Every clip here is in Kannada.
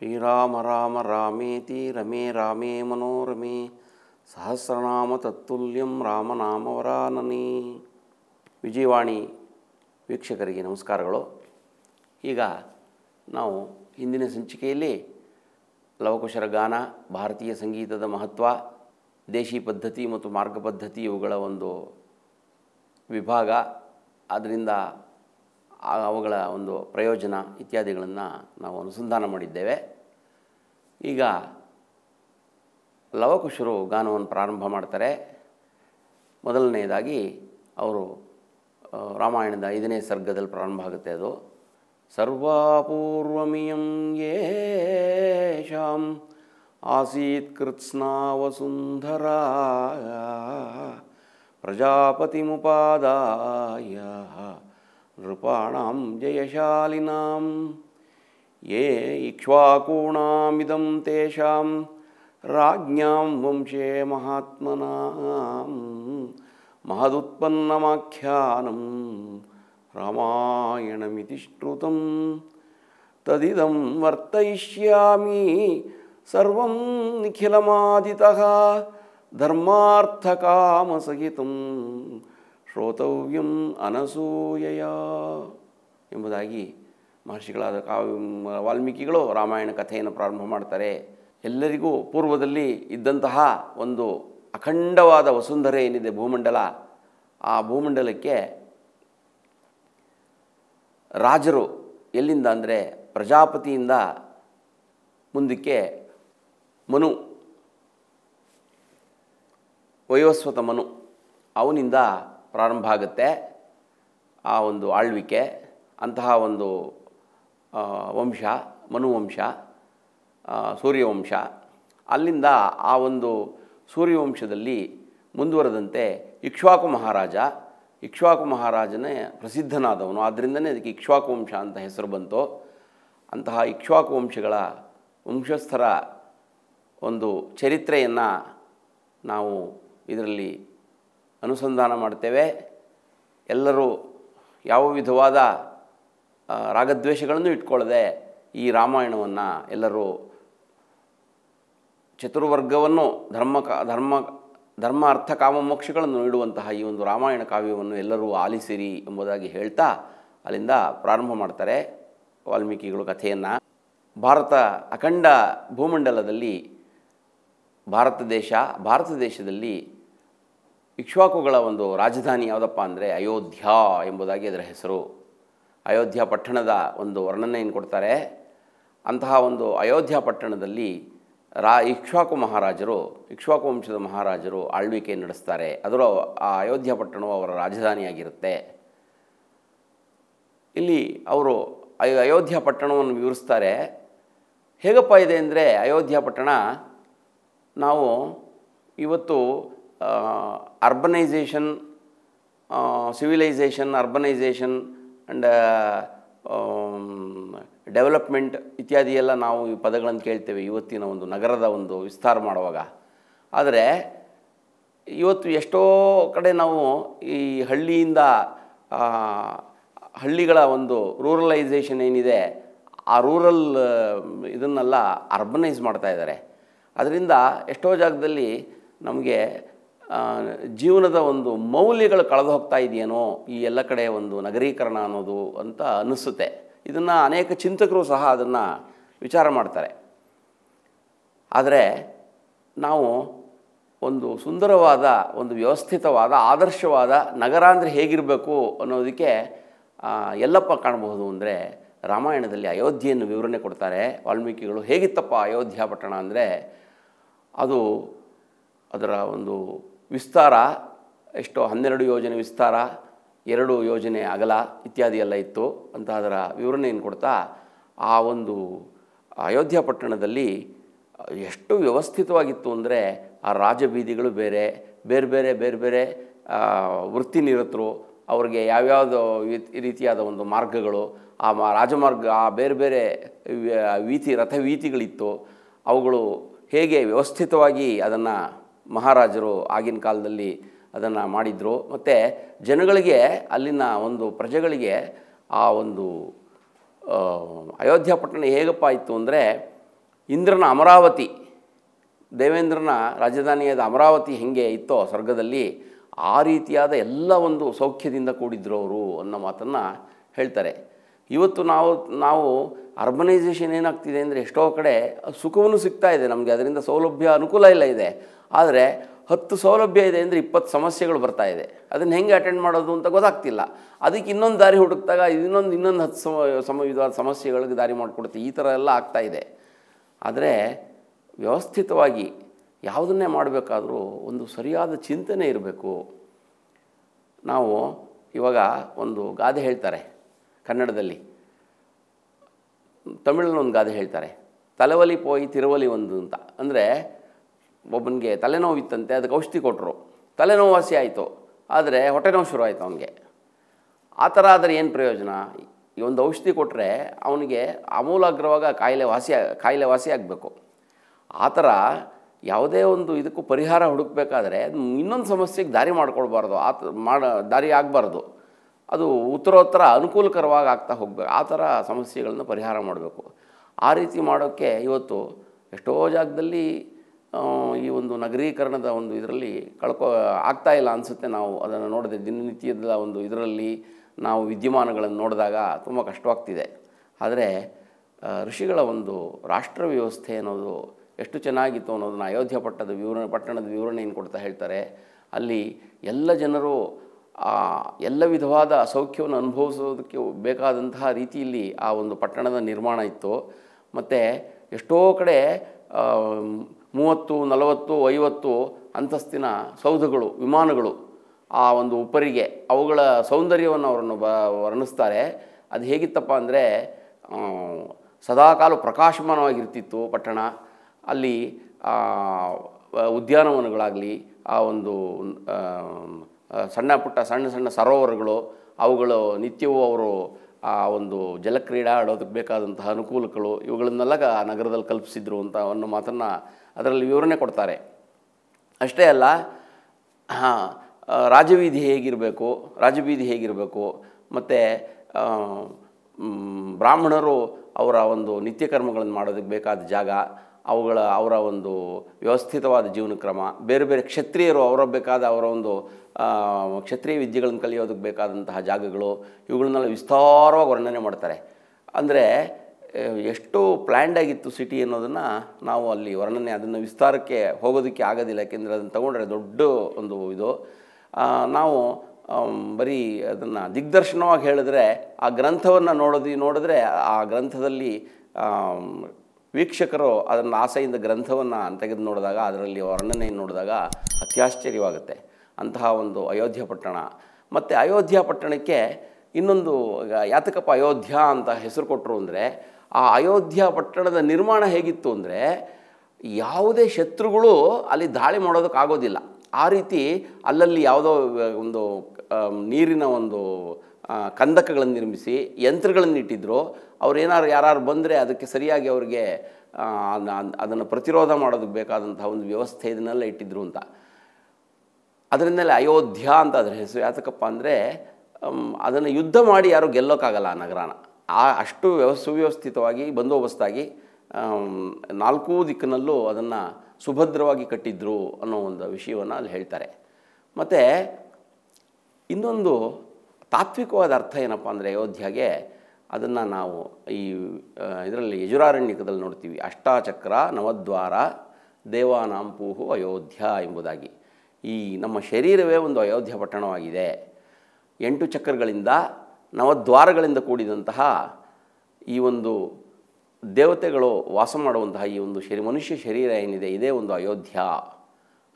ಶ್ರೀರಾಮ ರಾಮ ರಾಮೇತಿ ರಮೇ ರಾಮೇ ಮನೋರಮೇ ಸಹಸ್ರನಾಮ ತತ್ತುಲ್ಯಂ ರಾಮನಾಮವರಾನನಿ ವಿಜಯವಾಣಿ ವೀಕ್ಷಕರಿಗೆ ನಮಸ್ಕಾರಗಳು ಈಗ ನಾವು ಹಿಂದಿನ ಸಂಚಿಕೆಯಲ್ಲಿ ಲವಕುಶರ ಗಾನ ಭಾರತೀಯ ಸಂಗೀತದ ಮಹತ್ವ ದೇಶಿ ಪದ್ಧತಿ ಮತ್ತು ಮಾರ್ಗ ಪದ್ಧತಿ ಇವುಗಳ ಒಂದು ವಿಭಾಗ ಅದರಿಂದ ಅವುಗಳ ಒಂದು ಪ್ರಯೋಜನ ಇತ್ಯಾದಿಗಳನ್ನು ನಾವು ಅನುಸಂಧಾನ ಮಾಡಿದ್ದೇವೆ ಈಗ ಲವಕುಶರು ಗಾನವನ್ನು ಪ್ರಾರಂಭ ಮಾಡ್ತಾರೆ ಮೊದಲನೆಯದಾಗಿ ಅವರು ರಾಮಾಯಣದ ಐದನೇ ಸರ್ಗದಲ್ಲಿ ಪ್ರಾರಂಭ ಆಗುತ್ತೆ ಅದು ಸರ್ವಾಪೂರ್ವಮಿಯಂ ಯೇಷಾಂ ಆಸೀತ್ ಪ್ರಜಾಪತಿ ಮುಪಾದಾಯ नृपाणां जयशालिनां ये इक्ष्वाकूणामिदं तेषां राज्ञां वंशे महात्मनां महदुत्पन्नमाख्यानं रामायणमिति श्रुतं तदिदं वर्तयिष्यामि सर्वं निखिलमादितः धर्मार्थकामसहितं ಶ್ರೋತವ್ಯಂ ಅನಸೂಯಯ ಎಂಬುದಾಗಿ ಮಹರ್ಷಿಗಳಾದ ಕಾವ್ಯ ವಾಲ್ಮೀಕಿಗಳು ರಾಮಾಯಣ ಕಥೆಯನ್ನು ಪ್ರಾರಂಭ ಮಾಡ್ತಾರೆ ಎಲ್ಲರಿಗೂ ಪೂರ್ವದಲ್ಲಿ ಇದ್ದಂತಹ ಒಂದು ಅಖಂಡವಾದ ವಸುಂಧರೆ ಏನಿದೆ ಭೂಮಂಡಲ ಆ ಭೂಮಂಡಲಕ್ಕೆ ರಾಜರು ಎಲ್ಲಿಂದ ಅಂದರೆ ಪ್ರಜಾಪತಿಯಿಂದ ಮುಂದಕ್ಕೆ ಮನು ವಯೋಸ್ವತ ಮನು ಅವನಿಂದ ಪ್ರಾರಂಭ ಆಗುತ್ತೆ ಆ ಒಂದು ಆಳ್ವಿಕೆ ಅಂತಹ ಒಂದು ವಂಶ ಮನುವಂಶ ಸೂರ್ಯವಂಶ ಅಲ್ಲಿಂದ ಆ ಒಂದು ಸೂರ್ಯವಂಶದಲ್ಲಿ ಮುಂದುವರೆದಂತೆ ಇಕ್ಷ್ವಾಕು ಮಹಾರಾಜ ಇಕ್ಷ್ವಾಕು ಮಹಾರಾಜನೇ ಪ್ರಸಿದ್ಧನಾದವನು ಆದ್ದರಿಂದನೇ ಅದಕ್ಕೆ ಇಕ್ಷ್ವಾಕು ವಂಶ ಅಂತ ಹೆಸರು ಬಂತು ಅಂತಹ ಇಕ್ಷ್ವಾಕು ವಂಶಗಳ ವಂಶಸ್ಥರ ಒಂದು ಚರಿತ್ರೆಯನ್ನು ನಾವು ಇದರಲ್ಲಿ ಅನುಸಂಧಾನ ಮಾಡ್ತೇವೆ ಎಲ್ಲರೂ ಯಾವ ವಿಧವಾದ ರಾಗದ್ವೇಷಗಳನ್ನು ಇಟ್ಕೊಳ್ಳದೆ ಈ ರಾಮಾಯಣವನ್ನು ಎಲ್ಲರೂ ಚತುರ್ವರ್ಗವನ್ನು ಧರ್ಮ ಕ ಧರ್ಮ ಧರ್ಮ ಅರ್ಥ ಕಾಮ ಮೋಕ್ಷಗಳನ್ನು ನೀಡುವಂತಹ ಈ ಒಂದು ರಾಮಾಯಣ ಕಾವ್ಯವನ್ನು ಎಲ್ಲರೂ ಆಲಿಸಿರಿ ಎಂಬುದಾಗಿ ಹೇಳ್ತಾ ಅಲ್ಲಿಂದ ಪ್ರಾರಂಭ ಮಾಡ್ತಾರೆ ವಾಲ್ಮೀಕಿಗಳು ಕಥೆಯನ್ನು ಭಾರತ ಅಖಂಡ ಭೂಮಂಡಲದಲ್ಲಿ ಭಾರತ ದೇಶ ಭಾರತ ದೇಶದಲ್ಲಿ ಇಕ್ಷ್ವಾಕುಗಳ ಒಂದು ರಾಜಧಾನಿ ಯಾವುದಪ್ಪ ಅಂದರೆ ಅಯೋಧ್ಯ ಎಂಬುದಾಗಿ ಅದರ ಹೆಸರು ಅಯೋಧ್ಯ ಪಟ್ಟಣದ ಒಂದು ವರ್ಣನೆಯನ್ನು ಕೊಡ್ತಾರೆ ಅಂತಹ ಒಂದು ಅಯೋಧ್ಯ ಪಟ್ಟಣದಲ್ಲಿ ರಾ ಇಕ್ಷ್ವಾಕು ಮಹಾರಾಜರು ಇಕ್ಷ್ವಾಕು ವಂಶದ ಮಹಾರಾಜರು ಆಳ್ವಿಕೆ ನಡೆಸ್ತಾರೆ ಅದರ ಆ ಅಯೋಧ್ಯ ಪಟ್ಟಣವು ಅವರ ರಾಜಧಾನಿಯಾಗಿರುತ್ತೆ ಇಲ್ಲಿ ಅವರು ಅಯೋಧ್ಯ ಪಟ್ಟಣವನ್ನು ವಿವರಿಸ್ತಾರೆ ಹೇಗಪ್ಪ ಇದೆ ಅಂದರೆ ಅಯೋಧ್ಯ ಪಟ್ಟಣ ನಾವು ಇವತ್ತು urbanisation civilisation urbanisation and development ಇತ್ಯಾದಿ ಎಲ್ಲ ನಾವು ಈ ಪದಗಳನ್ನು ಕೇಳ್ತೇವೆ ಇವತ್ತಿನ ಒಂದು ನಗರದ ಒಂದು ವಿಸ್ತಾರ ಮಾಡುವಾಗ ಆದರೆ ಇವತ್ತು ಎಷ್ಟೋ ಕಡೆ ನಾವು ಈ ಹಳ್ಳಿಯಿಂದ ಹಳ್ಳಿಗಳ ಒಂದು ರೂರಲೈಸೇಷನ್ ಏನಿದೆ ಆ ರೂರಲ್ ಇದನ್ನೆಲ್ಲ ಅರ್ಬನೈಸ್ ಮಾಡ್ತಾ ಇದ್ದಾರೆ ಅದರಿಂದ ಎಷ್ಟೋ ಜಾಗದಲ್ಲಿ ನಮಗೆ ಜೀವನದ ಒಂದು ಮೌಲ್ಯಗಳು ಕಳೆದು ಹೋಗ್ತಾ ಇದೆಯೇನೋ ಈ ಎಲ್ಲ ಕಡೆ ಒಂದು ನಗರೀಕರಣ ಅನ್ನೋದು ಅಂತ ಅನ್ನಿಸುತ್ತೆ ಇದನ್ನು ಅನೇಕ ಚಿಂತಕರು ಸಹ ಅದನ್ನು ವಿಚಾರ ಮಾಡ್ತಾರೆ ಆದರೆ ನಾವು ಒಂದು ಸುಂದರವಾದ ಒಂದು ವ್ಯವಸ್ಥಿತವಾದ ಆದರ್ಶವಾದ ನಗರ ಅಂದರೆ ಹೇಗಿರಬೇಕು ಅನ್ನೋದಕ್ಕೆ ಎಲ್ಲಪ್ಪ ಕಾಣಬಹುದು ಅಂದರೆ ರಾಮಾಯಣದಲ್ಲಿ ಅಯೋಧ್ಯೆಯನ್ನು ವಿವರಣೆ ಕೊಡ್ತಾರೆ ವಾಲ್ಮೀಕಿಗಳು ಹೇಗಿತ್ತಪ್ಪ ಅಯೋಧ್ಯ ಪಟ್ಟಣ ಅಂದರೆ ಅದು ಅದರ ಒಂದು ವಿಸ್ತಾರ ಎಷ್ಟೋ ಹನ್ನೆರಡು ಯೋಜನೆ ವಿಸ್ತಾರ ಎರಡು ಯೋಜನೆ ಅಗಲ ಇತ್ಯಾದಿ ಎಲ್ಲ ಇತ್ತು ಅಂತ ಅದರ ವಿವರಣೆಯನ್ನು ಕೊಡ್ತಾ ಆ ಒಂದು ಅಯೋಧ್ಯ ಪಟ್ಟಣದಲ್ಲಿ ಎಷ್ಟು ವ್ಯವಸ್ಥಿತವಾಗಿತ್ತು ಅಂದರೆ ಆ ರಾಜಬೀದಿಗಳು ಬೇರೆ ಬೇರೆ ಬೇರೆ ಬೇರೆ ಬೇರೆ ವೃತ್ತಿ ನಿರತರು ಅವ್ರಿಗೆ ಯಾವ್ಯಾವುದು ರೀತಿಯಾದ ಒಂದು ಮಾರ್ಗಗಳು ಆ ಮ ರಾಜಮಾರ್ಗ ಆ ಬೇರೆ ಬೇರೆ ವೀತಿ ರಥವೀತಿಗಳಿತ್ತು ಅವುಗಳು ಹೇಗೆ ವ್ಯವಸ್ಥಿತವಾಗಿ ಅದನ್ನು ಮಹಾರಾಜರು ಆಗಿನ ಕಾಲದಲ್ಲಿ ಅದನ್ನು ಮಾಡಿದರು ಮತ್ತು ಜನಗಳಿಗೆ ಅಲ್ಲಿನ ಒಂದು ಪ್ರಜೆಗಳಿಗೆ ಆ ಒಂದು ಅಯೋಧ್ಯ ಪಟ್ಟಣ ಹೇಗಪ್ಪ ಇತ್ತು ಅಂದರೆ ಇಂದ್ರನ ಅಮರಾವತಿ ದೇವೇಂದ್ರನ ರಾಜಧಾನಿಯಾದ ಅಮರಾವತಿ ಹೇಗೆ ಇತ್ತೋ ಸ್ವರ್ಗದಲ್ಲಿ ಆ ರೀತಿಯಾದ ಎಲ್ಲ ಒಂದು ಸೌಖ್ಯದಿಂದ ಕೂಡಿದ್ರು ಅವರು ಅನ್ನೋ ಮಾತನ್ನು ಹೇಳ್ತಾರೆ ಇವತ್ತು ನಾವು ನಾವು ಅರ್ಬನೈಸೇಷನ್ ಏನಾಗ್ತಿದೆ ಅಂದರೆ ಎಷ್ಟೋ ಕಡೆ ಸುಖವನ್ನು ಸಿಗ್ತಾ ಇದೆ ನಮಗೆ ಅದರಿಂದ ಸೌಲಭ್ಯ ಅನುಕೂಲ ಇಲ್ಲ ಇದೆ ಆದರೆ ಹತ್ತು ಸೌಲಭ್ಯ ಇದೆ ಅಂದರೆ ಇಪ್ಪತ್ತು ಸಮಸ್ಯೆಗಳು ಬರ್ತಾ ಇದೆ ಅದನ್ನು ಹೆಂಗೆ ಅಟೆಂಡ್ ಮಾಡೋದು ಅಂತ ಗೊತ್ತಾಗ್ತಿಲ್ಲ ಅದಕ್ಕೆ ಇನ್ನೊಂದು ದಾರಿ ಹುಡುಕಿದಾಗ ಇನ್ನೊಂದು ಇನ್ನೊಂದು ಹತ್ತು ಸಮ ಸಮ ವಿಧವಾದ ಸಮಸ್ಯೆಗಳಿಗೆ ದಾರಿ ಮಾಡಿಕೊಡುತ್ತೆ ಈ ಥರ ಎಲ್ಲ ಆಗ್ತಾ ಇದೆ ಆದರೆ ವ್ಯವಸ್ಥಿತವಾಗಿ ಯಾವುದನ್ನೇ ಮಾಡಬೇಕಾದರೂ ಒಂದು ಸರಿಯಾದ ಚಿಂತನೆ ಇರಬೇಕು ನಾವು ಇವಾಗ ಒಂದು ಗಾದೆ ಹೇಳ್ತಾರೆ ಕನ್ನಡದಲ್ಲಿ ತಮಿಳಲ್ಲಿ ಒಂದು ಗಾದೆ ಹೇಳ್ತಾರೆ ತಲೆವಲಿ ಪೋಯಿ ತಿರುವಲಿ ಒಂದು ಅಂತ ಅಂದರೆ ಒಬ್ಬನಿಗೆ ತಲೆನೋವಿತ್ತಂತೆ ಅದಕ್ಕೆ ಔಷಧಿ ಕೊಟ್ಟರು ತಲೆನೋವು ವಾಸಿ ಆಯಿತು ಆದರೆ ಹೊಟ್ಟೆನೋವು ಶುರು ಆಯಿತು ಅವನಿಗೆ ಆ ಥರ ಆದರೆ ಏನು ಪ್ರಯೋಜನ ಈ ಒಂದು ಔಷಧಿ ಕೊಟ್ಟರೆ ಅವನಿಗೆ ಅಮೂಲಾಗ್ರವಾಗ ಕಾಯಿಲೆ ವಾಸಿ ಕಾಯಿಲೆ ವಾಸಿ ಆಗಬೇಕು ಆ ಥರ ಯಾವುದೇ ಒಂದು ಇದಕ್ಕೂ ಪರಿಹಾರ ಹುಡುಕಬೇಕಾದ್ರೆ ಇನ್ನೊಂದು ಸಮಸ್ಯೆಗೆ ದಾರಿ ಮಾಡ್ಕೊಳ್ಬಾರ್ದು ಆ ಮಾಡ ದಾರಿ ಆಗಬಾರ್ದು ಅದು ಉತ್ತರೋತ್ತರ ಅನುಕೂಲಕರವಾಗಿ ಆಗ್ತಾ ಹೋಗಬೇಕು ಆ ಥರ ಸಮಸ್ಯೆಗಳನ್ನು ಪರಿಹಾರ ಮಾಡಬೇಕು ಆ ರೀತಿ ಮಾಡೋಕ್ಕೆ ಇವತ್ತು ಎಷ್ಟೋ ಜಾಗದಲ್ಲಿ ಈ ಒಂದು ನಗರೀಕರಣದ ಒಂದು ಇದರಲ್ಲಿ ಕಳ್ಕೊ ಆಗ್ತಾ ಇಲ್ಲ ಅನಿಸುತ್ತೆ ನಾವು ಅದನ್ನು ನೋಡಿದೆ ದಿನನಿತ್ಯದ ಒಂದು ಇದರಲ್ಲಿ ನಾವು ವಿದ್ಯಮಾನಗಳನ್ನು ನೋಡಿದಾಗ ತುಂಬ ಕಷ್ಟವಾಗ್ತಿದೆ ಆದರೆ ಋಷಿಗಳ ಒಂದು ರಾಷ್ಟ್ರ ವ್ಯವಸ್ಥೆ ಅನ್ನೋದು ಎಷ್ಟು ಚೆನ್ನಾಗಿತ್ತು ಅನ್ನೋದನ್ನ ಅಯೋಧ್ಯೆ ಪಟ್ಟದ ವಿವರಣೆ ಪಟ್ಟಣದ ವಿವರಣೆಯನ್ನು ಕೊಡ್ತಾ ಹೇಳ್ತಾರೆ ಅಲ್ಲಿ ಎಲ್ಲ ಜನರು ಆ ಎಲ್ಲ ವಿಧವಾದ ಸೌಖ್ಯವನ್ನು ಅನುಭವಿಸೋದಕ್ಕೆ ಬೇಕಾದಂತಹ ರೀತಿಯಲ್ಲಿ ಆ ಒಂದು ಪಟ್ಟಣದ ನಿರ್ಮಾಣ ಇತ್ತು ಮತ್ತು ಎಷ್ಟೋ ಕಡೆ ಮೂವತ್ತು ನಲವತ್ತು ಐವತ್ತು ಅಂತಸ್ತಿನ ಸೌಧಗಳು ವಿಮಾನಗಳು ಆ ಒಂದು ಉಪ್ಪರಿಗೆ ಅವುಗಳ ಸೌಂದರ್ಯವನ್ನು ಅವರನ್ನು ಬ ವರ್ಣಿಸ್ತಾರೆ ಅದು ಹೇಗಿತ್ತಪ್ಪ ಅಂದರೆ ಸದಾಕಾಲ ಪ್ರಕಾಶಮಾನವಾಗಿರ್ತಿತ್ತು ಪಟ್ಟಣ ಅಲ್ಲಿ ಉದ್ಯಾನವನಗಳಾಗಲಿ ಆ ಒಂದು ಸಣ್ಣ ಪುಟ್ಟ ಸಣ್ಣ ಸಣ್ಣ ಸರೋವರಗಳು ಅವುಗಳು ನಿತ್ಯವೂ ಅವರು ಆ ಒಂದು ಜಲಕ್ರೀಡಾ ಆಡೋದಕ್ಕೆ ಬೇಕಾದಂತಹ ಅನುಕೂಲಗಳು ಇವುಗಳನ್ನೆಲ್ಲ ನಗರದಲ್ಲಿ ಕಲ್ಪಿಸಿದ್ರು ಅಂತ ಅನ್ನೋ ಮಾತನ್ನು ಅದರಲ್ಲಿ ವಿವರಣೆ ಕೊಡ್ತಾರೆ ಅಷ್ಟೇ ಅಲ್ಲ ಹಾಂ ರಾಜಬೀದಿ ಹೇಗಿರಬೇಕು ರಾಜಬೀದಿ ಹೇಗಿರಬೇಕು ಮತ್ತು ಬ್ರಾಹ್ಮಣರು ಅವರ ಒಂದು ನಿತ್ಯ ಕರ್ಮಗಳನ್ನು ಮಾಡೋದಕ್ಕೆ ಬೇಕಾದ ಜಾಗ ಅವುಗಳ ಅವರ ಒಂದು ವ್ಯವಸ್ಥಿತವಾದ ಜೀವನ ಕ್ರಮ ಬೇರೆ ಬೇರೆ ಕ್ಷತ್ರಿಯರು ಅವರ ಬೇಕಾದ ಅವರ ಒಂದು ಕ್ಷತ್ರಿಯ ವಿದ್ಯೆಗಳನ್ನು ಕಲಿಯೋದಕ್ಕೆ ಬೇಕಾದಂತಹ ಜಾಗಗಳು ಇವುಗಳನ್ನೆಲ್ಲ ವಿಸ್ತಾರವಾಗಿ ವರ್ಣನೆ ಮಾಡ್ತಾರೆ ಅಂದರೆ ಎಷ್ಟು ಪ್ಲ್ಯಾಂಡ್ ಆಗಿತ್ತು ಸಿಟಿ ಅನ್ನೋದನ್ನು ನಾವು ಅಲ್ಲಿ ವರ್ಣನೆ ಅದನ್ನು ವಿಸ್ತಾರಕ್ಕೆ ಹೋಗೋದಕ್ಕೆ ಆಗೋದಿಲ್ಲ ಯಾಕೆಂದರೆ ಅದನ್ನು ತಗೊಂಡ್ರೆ ದೊಡ್ಡ ಒಂದು ಇದು ನಾವು ಬರೀ ಅದನ್ನು ದಿಗ್ದರ್ಶನವಾಗಿ ಹೇಳಿದ್ರೆ ಆ ಗ್ರಂಥವನ್ನು ನೋಡೋದು ನೋಡಿದ್ರೆ ಆ ಗ್ರಂಥದಲ್ಲಿ ವೀಕ್ಷಕರು ಅದನ್ನು ಆಸೆಯಿಂದ ಗ್ರಂಥವನ್ನು ತೆಗೆದು ನೋಡಿದಾಗ ಅದರಲ್ಲಿ ವರ್ಣನೆಯನ್ನು ನೋಡಿದಾಗ ಅತ್ಯಾಶ್ಚರ್ಯವಾಗುತ್ತೆ ಅಂತಹ ಒಂದು ಅಯೋಧ್ಯ ಪಟ್ಟಣ ಮತ್ತು ಅಯೋಧ್ಯ ಪಟ್ಟಣಕ್ಕೆ ಇನ್ನೊಂದು ಯಾತಕಪ್ಪ ಅಯೋಧ್ಯ ಅಂತ ಹೆಸರು ಕೊಟ್ಟರು ಅಂದರೆ ಆ ಅಯೋಧ್ಯ ಪಟ್ಟಣದ ನಿರ್ಮಾಣ ಹೇಗಿತ್ತು ಅಂದರೆ ಯಾವುದೇ ಶತ್ರುಗಳು ಅಲ್ಲಿ ದಾಳಿ ಮಾಡೋದಕ್ಕಾಗೋದಿಲ್ಲ ಆ ರೀತಿ ಅಲ್ಲಲ್ಲಿ ಯಾವುದೋ ಒಂದು ನೀರಿನ ಒಂದು ಕಂದಕಗಳನ್ನು ನಿರ್ಮಿಸಿ ಯಂತ್ರಗಳನ್ನು ಇಟ್ಟಿದ್ದರು ಅವ್ರು ಏನಾರು ಯಾರು ಬಂದರೆ ಅದಕ್ಕೆ ಸರಿಯಾಗಿ ಅವ್ರಿಗೆ ಅದನ್ನು ಪ್ರತಿರೋಧ ಮಾಡೋದಕ್ಕೆ ಬೇಕಾದಂಥ ಒಂದು ವ್ಯವಸ್ಥೆ ಇದನ್ನೆಲ್ಲ ಇಟ್ಟಿದ್ರು ಅಂತ ಅದರಿಂದಲೇ ಅಯೋಧ್ಯ ಅಂತ ಅದರ ಹೆಸರು ಯಾತಕ್ಕಪ್ಪ ಅಂದರೆ ಅದನ್ನು ಯುದ್ಧ ಮಾಡಿ ಯಾರೂ ಗೆಲ್ಲೋಕ್ಕಾಗಲ್ಲ ಆ ನಗರಾನ ಆ ಅಷ್ಟು ವ್ಯವ ಸುವ್ಯವಸ್ಥಿತವಾಗಿ ಬಂದೋಬಸ್ತಾಗಿ ನಾಲ್ಕೂ ದಿಕ್ಕಿನಲ್ಲೂ ಅದನ್ನು ಸುಭದ್ರವಾಗಿ ಕಟ್ಟಿದ್ರು ಅನ್ನೋ ಒಂದು ವಿಷಯವನ್ನು ಅಲ್ಲಿ ಹೇಳ್ತಾರೆ ಮತ್ತು ಇನ್ನೊಂದು ತಾತ್ವಿಕವಾದ ಅರ್ಥ ಏನಪ್ಪ ಅಂದರೆ ಅಯೋಧ್ಯೆಗೆ ಅದನ್ನು ನಾವು ಈ ಇದರಲ್ಲಿ ಯಜುರಾರಣ್ಯಕದಲ್ಲಿ ನೋಡ್ತೀವಿ ಅಷ್ಟಾಚಕ್ರ ನವದ್ವಾರ ದೇವಾನಾಂಪೂಹು ಅಯೋಧ್ಯ ಎಂಬುದಾಗಿ ಈ ನಮ್ಮ ಶರೀರವೇ ಒಂದು ಅಯೋಧ್ಯ ಪಟ್ಟಣವಾಗಿದೆ ಎಂಟು ಚಕ್ರಗಳಿಂದ ನವದ್ವಾರಗಳಿಂದ ಕೂಡಿದಂತಹ ಈ ಒಂದು ದೇವತೆಗಳು ವಾಸ ಮಾಡುವಂತಹ ಈ ಒಂದು ಶರೀ ಮನುಷ್ಯ ಶರೀರ ಏನಿದೆ ಇದೇ ಒಂದು ಅಯೋಧ್ಯ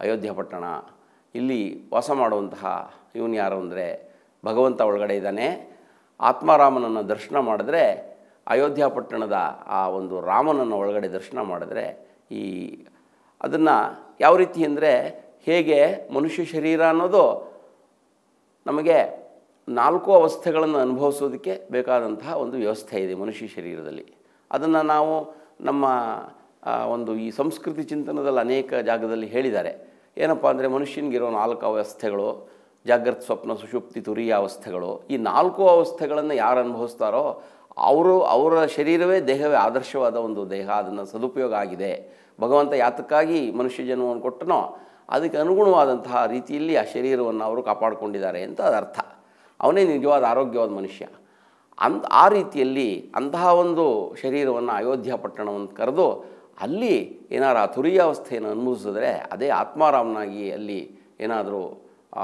ಅಯೋಧ್ಯ ಪಟ್ಟಣ ಇಲ್ಲಿ ವಾಸ ಮಾಡುವಂತಹ ಇವನು ಯಾರು ಅಂದರೆ ಭಗವಂತ ಒಳಗಡೆ ಇದ್ದಾನೆ ಆತ್ಮಾರಾಮನನ್ನು ದರ್ಶನ ಮಾಡಿದ್ರೆ ಅಯೋಧ್ಯ ಪಟ್ಟಣದ ಆ ಒಂದು ರಾಮನನ್ನು ಒಳಗಡೆ ದರ್ಶನ ಮಾಡಿದ್ರೆ ಈ ಅದನ್ನು ಯಾವ ರೀತಿ ಅಂದರೆ ಹೇಗೆ ಮನುಷ್ಯ ಶರೀರ ಅನ್ನೋದು ನಮಗೆ ನಾಲ್ಕು ಅವಸ್ಥೆಗಳನ್ನು ಅನುಭವಿಸೋದಕ್ಕೆ ಬೇಕಾದಂತಹ ಒಂದು ವ್ಯವಸ್ಥೆ ಇದೆ ಮನುಷ್ಯ ಶರೀರದಲ್ಲಿ ಅದನ್ನು ನಾವು ನಮ್ಮ ಒಂದು ಈ ಸಂಸ್ಕೃತಿ ಚಿಂತನದಲ್ಲಿ ಅನೇಕ ಜಾಗದಲ್ಲಿ ಹೇಳಿದ್ದಾರೆ ಏನಪ್ಪ ಅಂದರೆ ಮನುಷ್ಯನಿಗಿರೋ ನಾಲ್ಕು ಅವಸ್ಥೆಗಳು ಜಾಗೃತ ಸ್ವಪ್ನ ಸುಷುಪ್ತಿ ತುರಿಯ ಅವಸ್ಥೆಗಳು ಈ ನಾಲ್ಕು ಅವಸ್ಥೆಗಳನ್ನು ಯಾರು ಅನುಭವಿಸ್ತಾರೋ ಅವರು ಅವರ ಶರೀರವೇ ದೇಹವೇ ಆದರ್ಶವಾದ ಒಂದು ದೇಹ ಅದನ್ನು ಸದುಪಯೋಗ ಆಗಿದೆ ಭಗವಂತ ಯಾತಕ್ಕಾಗಿ ಮನುಷ್ಯ ಜನ್ಮವನ್ನು ಕೊಟ್ಟನೋ ಅದಕ್ಕೆ ಅನುಗುಣವಾದಂತಹ ರೀತಿಯಲ್ಲಿ ಆ ಶರೀರವನ್ನು ಅವರು ಕಾಪಾಡಿಕೊಂಡಿದ್ದಾರೆ ಅಂತ ಅದರ್ಥ ಅವನೇ ನಿಜವಾದ ಆರೋಗ್ಯವಾದ ಮನುಷ್ಯ ಅಂತ ಆ ರೀತಿಯಲ್ಲಿ ಅಂತಹ ಒಂದು ಶರೀರವನ್ನು ಅಯೋಧ್ಯ ಪಟ್ಟಣವನ್ನು ಕರೆದು ಅಲ್ಲಿ ಏನಾರು ಆ ಅವಸ್ಥೆಯನ್ನು ಅನುಭವಿಸಿದ್ರೆ ಅದೇ ಆತ್ಮಾರಾಮನಾಗಿ ಅಲ್ಲಿ ಏನಾದರೂ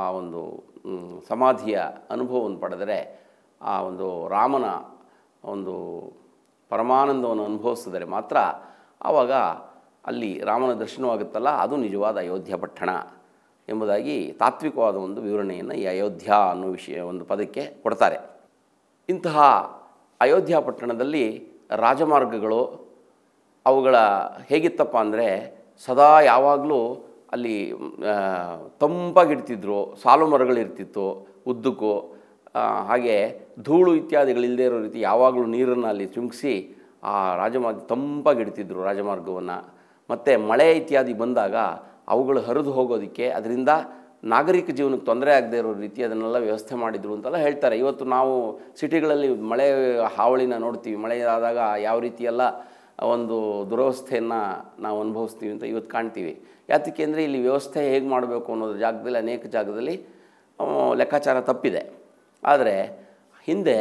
ಆ ಒಂದು ಸಮಾಧಿಯ ಅನುಭವವನ್ನು ಪಡೆದರೆ ಆ ಒಂದು ರಾಮನ ಒಂದು ಪರಮಾನಂದವನ್ನು ಅನುಭವಿಸಿದರೆ ಮಾತ್ರ ಆವಾಗ ಅಲ್ಲಿ ರಾಮನ ದರ್ಶನವಾಗುತ್ತಲ್ಲ ಅದು ನಿಜವಾದ ಅಯೋಧ್ಯ ಪಟ್ಟಣ ಎಂಬುದಾಗಿ ತಾತ್ವಿಕವಾದ ಒಂದು ವಿವರಣೆಯನ್ನು ಈ ಅಯೋಧ್ಯ ಅನ್ನೋ ವಿಷಯ ಒಂದು ಪದಕ್ಕೆ ಕೊಡ್ತಾರೆ ಇಂತಹ ಅಯೋಧ್ಯ ಪಟ್ಟಣದಲ್ಲಿ ರಾಜಮಾರ್ಗಗಳು ಅವುಗಳ ಹೇಗಿತ್ತಪ್ಪ ಅಂದರೆ ಸದಾ ಯಾವಾಗಲೂ ಅಲ್ಲಿ ತಂಪಾಗಿಡ್ತಿದ್ರು ಸಾಲು ಮರಗಳಿರ್ತಿತ್ತು ಉದ್ದಕ್ಕು ಹಾಗೆ ಧೂಳು ಇತ್ಯಾದಿಗಳಿಲ್ಲದೆ ಇರೋ ರೀತಿ ಯಾವಾಗಲೂ ನೀರನ್ನು ಅಲ್ಲಿ ಚುಂಕಿಸಿ ಆ ರಾಜಮಾರ್ಗ ತಂಪಾಗಿಡ್ತಿದ್ರು ರಾಜಮಾರ್ಗವನ್ನು ಮತ್ತು ಮಳೆ ಇತ್ಯಾದಿ ಬಂದಾಗ ಅವುಗಳು ಹರಿದು ಹೋಗೋದಕ್ಕೆ ಅದರಿಂದ ನಾಗರಿಕ ಜೀವನಕ್ಕೆ ತೊಂದರೆ ಆಗದೆ ಇರೋ ರೀತಿ ಅದನ್ನೆಲ್ಲ ವ್ಯವಸ್ಥೆ ಮಾಡಿದರು ಅಂತೆಲ್ಲ ಹೇಳ್ತಾರೆ ಇವತ್ತು ನಾವು ಸಿಟಿಗಳಲ್ಲಿ ಮಳೆ ಹಾವಳಿನ ನೋಡ್ತೀವಿ ಮಳೆ ಆದಾಗ ಯಾವ ರೀತಿಯೆಲ್ಲ ಒಂದು ದುರವಸ್ಥೆಯನ್ನು ನಾವು ಅನುಭವಿಸ್ತೀವಿ ಅಂತ ಇವತ್ತು ಕಾಣ್ತೀವಿ ಯಾತಕ್ಕೆ ಅಂದರೆ ಇಲ್ಲಿ ವ್ಯವಸ್ಥೆ ಹೇಗೆ ಮಾಡಬೇಕು ಅನ್ನೋದ್ರ ಜಾಗದಲ್ಲಿ ಅನೇಕ ಜಾಗದಲ್ಲಿ ಲೆಕ್ಕಾಚಾರ ತಪ್ಪಿದೆ ಆದರೆ ಹಿಂದೆ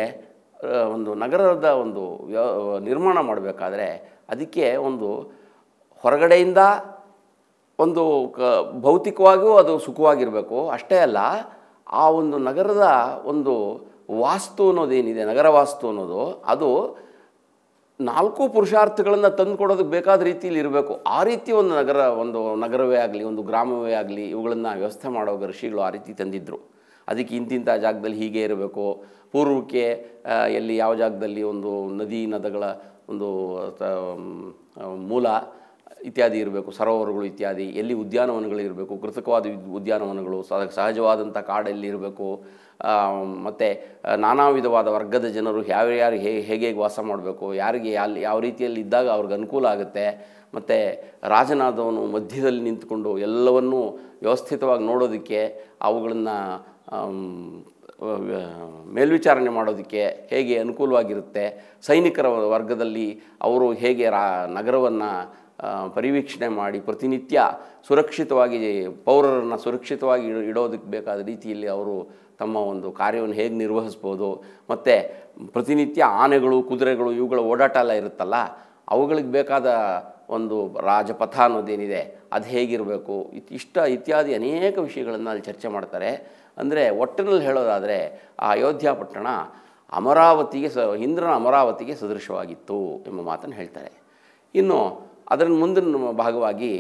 ಒಂದು ನಗರದ ಒಂದು ವ್ಯ ನಿರ್ಮಾಣ ಮಾಡಬೇಕಾದ್ರೆ ಅದಕ್ಕೆ ಒಂದು ಹೊರಗಡೆಯಿಂದ ಒಂದು ಕ ಭೌತಿಕವಾಗಿಯೂ ಅದು ಸುಖವಾಗಿರಬೇಕು ಅಷ್ಟೇ ಅಲ್ಲ ಆ ಒಂದು ನಗರದ ಒಂದು ವಾಸ್ತು ಅನ್ನೋದೇನಿದೆ ನಗರ ವಾಸ್ತು ಅನ್ನೋದು ಅದು ನಾಲ್ಕು ಪುರುಷಾರ್ಥಗಳನ್ನು ತಂದುಕೊಡೋದಕ್ಕೆ ಬೇಕಾದ ರೀತಿಯಲ್ಲಿ ಇರಬೇಕು ಆ ರೀತಿ ಒಂದು ನಗರ ಒಂದು ನಗರವೇ ಆಗಲಿ ಒಂದು ಗ್ರಾಮವೇ ಆಗಲಿ ಇವುಗಳನ್ನು ವ್ಯವಸ್ಥೆ ಮಾಡೋ ಋಷಿಗಳು ಆ ರೀತಿ ತಂದಿದ್ದರು ಅದಕ್ಕೆ ಇಂತಿಂಥ ಜಾಗದಲ್ಲಿ ಹೀಗೆ ಇರಬೇಕು ಪೂರ್ವಕ್ಕೆ ಎಲ್ಲಿ ಯಾವ ಜಾಗದಲ್ಲಿ ಒಂದು ನದಿ ನದಗಳ ಒಂದು ಮೂಲ ಇತ್ಯಾದಿ ಇರಬೇಕು ಸರೋವರಗಳು ಇತ್ಯಾದಿ ಎಲ್ಲಿ ಉದ್ಯಾನವನಗಳು ಇರಬೇಕು ಕೃತಕವಾದ ಉದ್ಯಾನವನಗಳು ಸಹಜವಾದಂಥ ಕಾಡಲ್ಲಿ ಇರಬೇಕು ಮತ್ತು ನಾನಾ ವಿಧವಾದ ವರ್ಗದ ಜನರು ಯಾರು ಹೇಗೆ ಹೇಗೆ ವಾಸ ಮಾಡಬೇಕು ಯಾರಿಗೆ ಅಲ್ಲಿ ಯಾವ ರೀತಿಯಲ್ಲಿ ಇದ್ದಾಗ ಅವ್ರಿಗೆ ಅನುಕೂಲ ಆಗುತ್ತೆ ಮತ್ತು ರಾಜನಾದವನು ಮಧ್ಯದಲ್ಲಿ ನಿಂತ್ಕೊಂಡು ಎಲ್ಲವನ್ನೂ ವ್ಯವಸ್ಥಿತವಾಗಿ ನೋಡೋದಕ್ಕೆ ಅವುಗಳನ್ನು ಮೇಲ್ವಿಚಾರಣೆ ಮಾಡೋದಕ್ಕೆ ಹೇಗೆ ಅನುಕೂಲವಾಗಿರುತ್ತೆ ಸೈನಿಕರ ವರ್ಗದಲ್ಲಿ ಅವರು ಹೇಗೆ ರಾ ನಗರವನ್ನು ಪರಿವೀಕ್ಷಣೆ ಮಾಡಿ ಪ್ರತಿನಿತ್ಯ ಸುರಕ್ಷಿತವಾಗಿ ಪೌರರನ್ನು ಸುರಕ್ಷಿತವಾಗಿ ಇಡೋದಕ್ಕೆ ಬೇಕಾದ ರೀತಿಯಲ್ಲಿ ಅವರು ತಮ್ಮ ಒಂದು ಕಾರ್ಯವನ್ನು ಹೇಗೆ ನಿರ್ವಹಿಸ್ಬೋದು ಮತ್ತು ಪ್ರತಿನಿತ್ಯ ಆನೆಗಳು ಕುದುರೆಗಳು ಇವುಗಳ ಓಡಾಟ ಎಲ್ಲ ಇರುತ್ತಲ್ಲ ಅವುಗಳಿಗೆ ಬೇಕಾದ ಒಂದು ರಾಜಪಥ ಅನ್ನೋದೇನಿದೆ ಅದು ಹೇಗಿರಬೇಕು ಇಷ್ಟ ಇತ್ಯಾದಿ ಅನೇಕ ವಿಷಯಗಳನ್ನು ಅಲ್ಲಿ ಚರ್ಚೆ ಮಾಡ್ತಾರೆ ಅಂದರೆ ಒಟ್ಟಿನಲ್ಲಿ ಹೇಳೋದಾದರೆ ಆ ಅಯೋಧ್ಯ ಪಟ್ಟಣ ಅಮರಾವತಿಗೆ ಸ ಇಂದ್ರನ ಅಮರಾವತಿಗೆ ಸದೃಶವಾಗಿತ್ತು ಎಂಬ ಮಾತನ್ನು ಹೇಳ್ತಾರೆ ಇನ್ನು ಅದರ ಮುಂದಿನ ಭಾಗವಾಗಿ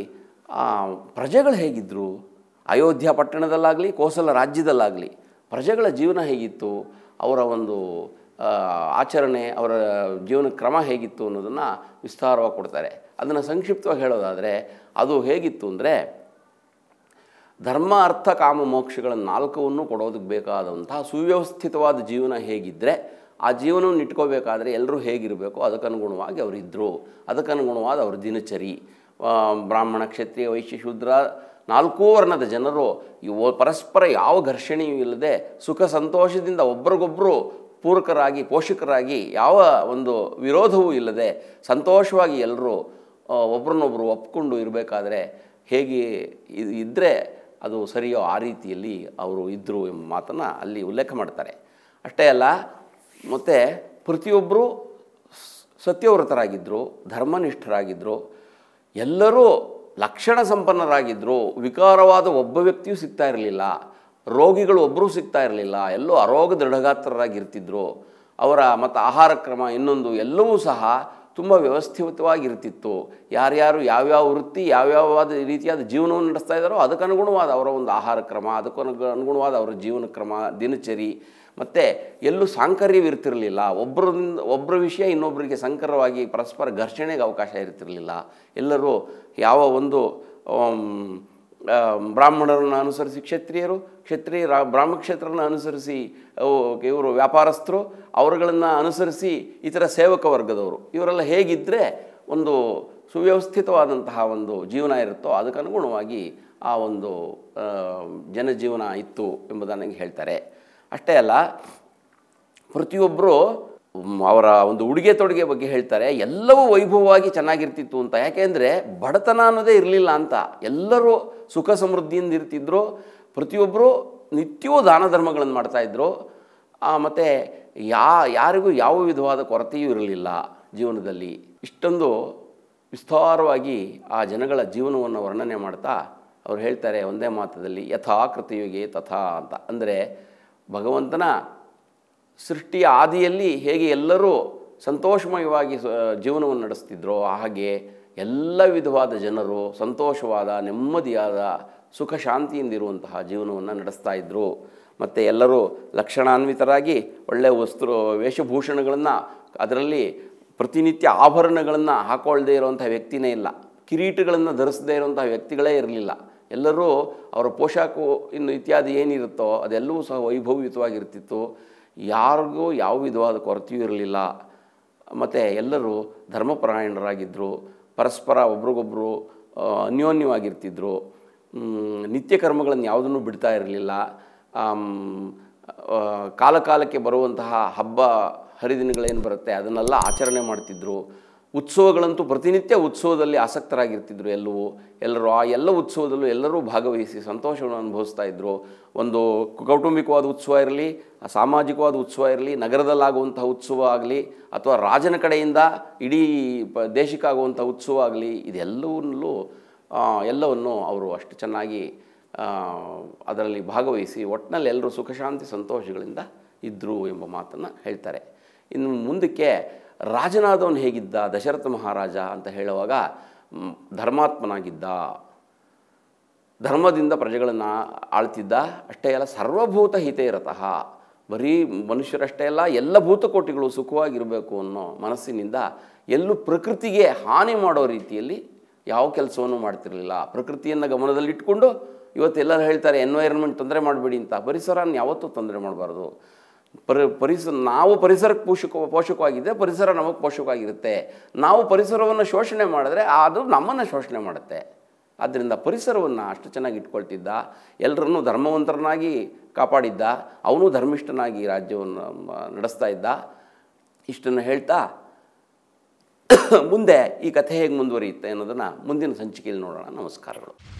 ಪ್ರಜೆಗಳು ಹೇಗಿದ್ದರು ಅಯೋಧ್ಯ ಪಟ್ಟಣದಲ್ಲಾಗಲಿ ಕೋಸಲ ರಾಜ್ಯದಲ್ಲಾಗಲಿ ಪ್ರಜೆಗಳ ಜೀವನ ಹೇಗಿತ್ತು ಅವರ ಒಂದು ಆಚರಣೆ ಅವರ ಜೀವನ ಕ್ರಮ ಹೇಗಿತ್ತು ಅನ್ನೋದನ್ನು ವಿಸ್ತಾರವಾಗಿ ಕೊಡ್ತಾರೆ ಅದನ್ನು ಸಂಕ್ಷಿಪ್ತವಾಗಿ ಹೇಳೋದಾದರೆ ಅದು ಹೇಗಿತ್ತು ಅಂದರೆ ಧರ್ಮ ಅರ್ಥ ಕಾಮ ಮೋಕ್ಷಗಳ ನಾಲ್ಕವನ್ನು ಕೊಡೋದಕ್ಕೆ ಬೇಕಾದಂತಹ ಸುವ್ಯವಸ್ಥಿತವಾದ ಜೀವನ ಹೇಗಿದ್ದರೆ ಆ ಜೀವನವನ್ನು ಇಟ್ಕೋಬೇಕಾದ್ರೆ ಎಲ್ಲರೂ ಹೇಗಿರಬೇಕು ಅದಕ್ಕನುಗುಣವಾಗಿ ಅವರಿದ್ದರು ಅದಕ್ಕನುಗುಣವಾದ ಅವರ ದಿನಚರಿ ಬ್ರಾಹ್ಮಣ ಕ್ಷತ್ರಿಯ ವೈಶ್ಯ ಶೂದ್ರ ನಾಲ್ಕೂ ವರ್ಣದ ಜನರು ಈ ಪರಸ್ಪರ ಯಾವ ಘರ್ಷಣೆಯೂ ಇಲ್ಲದೆ ಸುಖ ಸಂತೋಷದಿಂದ ಒಬ್ಬರಿಗೊಬ್ಬರು ಪೂರಕರಾಗಿ ಪೋಷಕರಾಗಿ ಯಾವ ಒಂದು ವಿರೋಧವೂ ಇಲ್ಲದೆ ಸಂತೋಷವಾಗಿ ಎಲ್ಲರೂ ಒಬ್ರನ್ನೊಬ್ಬರು ಒಪ್ಕೊಂಡು ಇರಬೇಕಾದ್ರೆ ಹೇಗೆ ಇದ್ದರೆ ಅದು ಸರಿಯೋ ಆ ರೀತಿಯಲ್ಲಿ ಅವರು ಇದ್ದರು ಎಂಬ ಮಾತನ್ನು ಅಲ್ಲಿ ಉಲ್ಲೇಖ ಮಾಡ್ತಾರೆ ಅಷ್ಟೇ ಅಲ್ಲ ಮತ್ತು ಪ್ರತಿಯೊಬ್ಬರೂ ಸತ್ಯವ್ರತರಾಗಿದ್ದರು ಧರ್ಮನಿಷ್ಠರಾಗಿದ್ದರು ಎಲ್ಲರೂ ಲಕ್ಷಣ ಸಂಪನ್ನರಾಗಿದ್ದರು ವಿಕಾರವಾದ ಒಬ್ಬ ವ್ಯಕ್ತಿಯೂ ಸಿಗ್ತಾ ಇರಲಿಲ್ಲ ರೋಗಿಗಳು ಒಬ್ಬರೂ ಸಿಗ್ತಾ ಇರಲಿಲ್ಲ ಎಲ್ಲೋ ಅರೋಗ ದೃಢಗಾತ್ರರಾಗಿರ್ತಿದ್ರು ಅವರ ಮತ್ತು ಆಹಾರ ಕ್ರಮ ಇನ್ನೊಂದು ಎಲ್ಲವೂ ಸಹ ತುಂಬ ವ್ಯವಸ್ಥಿತವಾಗಿರ್ತಿತ್ತು ಯಾರ್ಯಾರು ಯಾವ್ಯಾವ ವೃತ್ತಿ ಯಾವ್ಯಾವಾದ ರೀತಿಯಾದ ಜೀವನವನ್ನು ನಡೆಸ್ತಾ ಇದ್ದಾರೋ ಅದಕ್ಕನುಗುಣವಾದ ಅವರ ಒಂದು ಆಹಾರ ಕ್ರಮ ಅದಕ್ಕೂ ಅನುಗುಣವಾದ ಅವರ ಜೀವನ ಕ್ರಮ ದಿನಚರಿ ಮತ್ತು ಎಲ್ಲೂ ಸಾಂಕರ್ಯವಿರ್ತಿರಲಿಲ್ಲ ಒಬ್ಬರಿಂದ ಒಬ್ಬರ ವಿಷಯ ಇನ್ನೊಬ್ಬರಿಗೆ ಸಂಕರವಾಗಿ ಪರಸ್ಪರ ಘರ್ಷಣೆಗೆ ಅವಕಾಶ ಇರ್ತಿರಲಿಲ್ಲ ಎಲ್ಲರೂ ಯಾವ ಒಂದು ಬ್ರಾಹ್ಮಣರನ್ನು ಅನುಸರಿಸಿ ಕ್ಷತ್ರಿಯರು ಕ್ಷತ್ರಿಯ ಬ್ರಾಹ್ಮಕ್ಷೇತ್ರನ ಅನುಸರಿಸಿ ಇವರು ವ್ಯಾಪಾರಸ್ಥರು ಅವರುಗಳನ್ನು ಅನುಸರಿಸಿ ಇತರ ಸೇವಕ ವರ್ಗದವರು ಇವರೆಲ್ಲ ಹೇಗಿದ್ದರೆ ಒಂದು ಸುವ್ಯವಸ್ಥಿತವಾದಂತಹ ಒಂದು ಜೀವನ ಇರುತ್ತೋ ಅದಕ್ಕನುಗುಣವಾಗಿ ಆ ಒಂದು ಜನಜೀವನ ಇತ್ತು ಎಂಬುದನ್ನು ಹೇಳ್ತಾರೆ ಅಷ್ಟೇ ಅಲ್ಲ ಪ್ರತಿಯೊಬ್ಬರು ಅವರ ಒಂದು ಉಡುಗೆ ತೊಡುಗೆ ಬಗ್ಗೆ ಹೇಳ್ತಾರೆ ಎಲ್ಲವೂ ವೈಭವವಾಗಿ ಚೆನ್ನಾಗಿರ್ತಿತ್ತು ಅಂತ ಯಾಕೆಂದರೆ ಬಡತನ ಅನ್ನೋದೇ ಇರಲಿಲ್ಲ ಅಂತ ಎಲ್ಲರೂ ಸುಖ ಸಮೃದ್ಧಿಯಿಂದ ಇರ್ತಿದ್ರು ಪ್ರತಿಯೊಬ್ಬರು ನಿತ್ಯವೂ ದಾನ ಧರ್ಮಗಳನ್ನು ಮಾಡ್ತಾಯಿದ್ರು ಮತ್ತು ಯಾ ಯಾರಿಗೂ ಯಾವ ವಿಧವಾದ ಕೊರತೆಯೂ ಇರಲಿಲ್ಲ ಜೀವನದಲ್ಲಿ ಇಷ್ಟೊಂದು ವಿಸ್ತಾರವಾಗಿ ಆ ಜನಗಳ ಜೀವನವನ್ನು ವರ್ಣನೆ ಮಾಡ್ತಾ ಅವ್ರು ಹೇಳ್ತಾರೆ ಒಂದೇ ಮಾತದಲ್ಲಿ ಯಥಾ ಕೃತಿಯುಗೆ ತಥಾ ಅಂತ ಅಂದರೆ ಭಗವಂತನ ಸೃಷ್ಟಿಯ ಆದಿಯಲ್ಲಿ ಹೇಗೆ ಎಲ್ಲರೂ ಸಂತೋಷಮಯವಾಗಿ ಜೀವನವನ್ನು ನಡೆಸ್ತಿದ್ರೋ ಹಾಗೆ ಎಲ್ಲ ವಿಧವಾದ ಜನರು ಸಂತೋಷವಾದ ನೆಮ್ಮದಿಯಾದ ಸುಖ ಶಾಂತಿಯಿಂದಿರುವಂತಹ ಜೀವನವನ್ನು ನಡೆಸ್ತಾ ಇದ್ದರು ಮತ್ತು ಎಲ್ಲರೂ ಲಕ್ಷಣಾನ್ವಿತರಾಗಿ ಒಳ್ಳೆಯ ವಸ್ತು ವೇಷಭೂಷಣಗಳನ್ನು ಅದರಲ್ಲಿ ಪ್ರತಿನಿತ್ಯ ಆಭರಣಗಳನ್ನು ಹಾಕೊಳ್ಳದೇ ಇರುವಂಥ ವ್ಯಕ್ತಿನೇ ಇಲ್ಲ ಕಿರೀಟಗಳನ್ನು ಧರಿಸದೇ ಇರುವಂಥ ವ್ಯಕ್ತಿಗಳೇ ಇರಲಿಲ್ಲ ಎಲ್ಲರೂ ಅವರ ಪೋಷಾಕು ಇನ್ನು ಇತ್ಯಾದಿ ಏನಿರುತ್ತೋ ಅದೆಲ್ಲವೂ ಸಹ ವೈಭವಯುತವಾಗಿರ್ತಿತ್ತು ಯಾರಿಗೂ ಯಾವ ವಿಧವಾದ ಕೊರತೆಯೂ ಇರಲಿಲ್ಲ ಮತ್ತು ಎಲ್ಲರೂ ಧರ್ಮಪರಾಯಣರಾಗಿದ್ದರು ಪರಸ್ಪರ ಒಬ್ರಿಗೊಬ್ಬರು ಅನ್ಯೋನ್ಯವಾಗಿರ್ತಿದ್ರು ನಿತ್ಯ ಕರ್ಮಗಳನ್ನು ಯಾವುದನ್ನು ಬಿಡ್ತಾ ಇರಲಿಲ್ಲ ಕಾಲಕಾಲಕ್ಕೆ ಬರುವಂತಹ ಹಬ್ಬ ಹರಿದಿನಗಳೇನು ಬರುತ್ತೆ ಅದನ್ನೆಲ್ಲ ಆಚರಣೆ ಮಾಡ್ತಿದ್ರು ಉತ್ಸವಗಳಂತೂ ಪ್ರತಿನಿತ್ಯ ಉತ್ಸವದಲ್ಲಿ ಆಸಕ್ತರಾಗಿರ್ತಿದ್ರು ಎಲ್ಲವೂ ಎಲ್ಲರೂ ಆ ಎಲ್ಲ ಉತ್ಸವದಲ್ಲೂ ಎಲ್ಲರೂ ಭಾಗವಹಿಸಿ ಸಂತೋಷವನ್ನು ಅನುಭವಿಸ್ತಾ ಇದ್ದರು ಒಂದು ಕೌಟುಂಬಿಕವಾದ ಉತ್ಸವ ಇರಲಿ ಸಾಮಾಜಿಕವಾದ ಉತ್ಸವ ಇರಲಿ ನಗರದಲ್ಲಾಗುವಂಥ ಉತ್ಸವ ಆಗಲಿ ಅಥವಾ ರಾಜನ ಕಡೆಯಿಂದ ಇಡೀ ಪ ದೇಶಕ್ಕಾಗುವಂಥ ಉತ್ಸವ ಆಗಲಿ ಇದೆಲ್ಲವನ್ನೂ ಎಲ್ಲವನ್ನು ಅವರು ಅಷ್ಟು ಚೆನ್ನಾಗಿ ಅದರಲ್ಲಿ ಭಾಗವಹಿಸಿ ಒಟ್ಟಿನಲ್ಲಿ ಎಲ್ಲರೂ ಸುಖಶಾಂತಿ ಸಂತೋಷಗಳಿಂದ ಇದ್ದರು ಎಂಬ ಮಾತನ್ನು ಹೇಳ್ತಾರೆ ಇನ್ನು ಮುಂದಕ್ಕೆ ರಾಜನಾದವನು ಹೇಗಿದ್ದ ದಶರಥ ಮಹಾರಾಜ ಅಂತ ಹೇಳುವಾಗ ಧರ್ಮಾತ್ಮನಾಗಿದ್ದ ಧರ್ಮದಿಂದ ಪ್ರಜೆಗಳನ್ನು ಆಳ್ತಿದ್ದ ಅಷ್ಟೇ ಅಲ್ಲ ಸರ್ವಭೂತ ಇರತಃ ಬರೀ ಮನುಷ್ಯರಷ್ಟೇ ಅಲ್ಲ ಎಲ್ಲ ಭೂತಕೋಟಿಗಳು ಸುಖವಾಗಿರಬೇಕು ಅನ್ನೋ ಮನಸ್ಸಿನಿಂದ ಎಲ್ಲೂ ಪ್ರಕೃತಿಗೆ ಹಾನಿ ಮಾಡೋ ರೀತಿಯಲ್ಲಿ ಯಾವ ಕೆಲಸವನ್ನು ಮಾಡ್ತಿರಲಿಲ್ಲ ಪ್ರಕೃತಿಯನ್ನು ಗಮನದಲ್ಲಿಟ್ಕೊಂಡು ಇವತ್ತೆಲ್ಲರೂ ಹೇಳ್ತಾರೆ ಎನ್ವೈರನ್ಮೆಂಟ್ ತೊಂದರೆ ಮಾಡಬೇಡಿ ಅಂತ ಪರಿಸರನ ಯಾವತ್ತೂ ತೊಂದರೆ ಮಾಡಬಾರ್ದು ಪರಿ ಪರಿಸರ ನಾವು ಪರಿಸರಕ್ಕೆ ಪೋಷಕ ಪೋಷಕವಾಗಿದ್ದರೆ ಪರಿಸರ ನಮಗೆ ಪೋಷಕವಾಗಿರುತ್ತೆ ನಾವು ಪರಿಸರವನ್ನು ಶೋಷಣೆ ಮಾಡಿದ್ರೆ ಅದು ನಮ್ಮನ್ನು ಶೋಷಣೆ ಮಾಡುತ್ತೆ ಆದ್ದರಿಂದ ಪರಿಸರವನ್ನು ಅಷ್ಟು ಚೆನ್ನಾಗಿ ಇಟ್ಕೊಳ್ತಿದ್ದ ಎಲ್ಲರನ್ನೂ ಧರ್ಮವಂತರನಾಗಿ ಕಾಪಾಡಿದ್ದ ಅವನು ಧರ್ಮಿಷ್ಠನಾಗಿ ರಾಜ್ಯವನ್ನು ನಡೆಸ್ತಾ ಇದ್ದ ಇಷ್ಟನ್ನು ಹೇಳ್ತಾ ಮುಂದೆ ಈ ಕಥೆ ಹೇಗೆ ಮುಂದುವರಿಯುತ್ತೆ ಅನ್ನೋದನ್ನು ಮುಂದಿನ ಸಂಚಿಕೆಯಲ್ಲಿ ನೋಡೋಣ ನಮಸ್ಕಾರಗಳು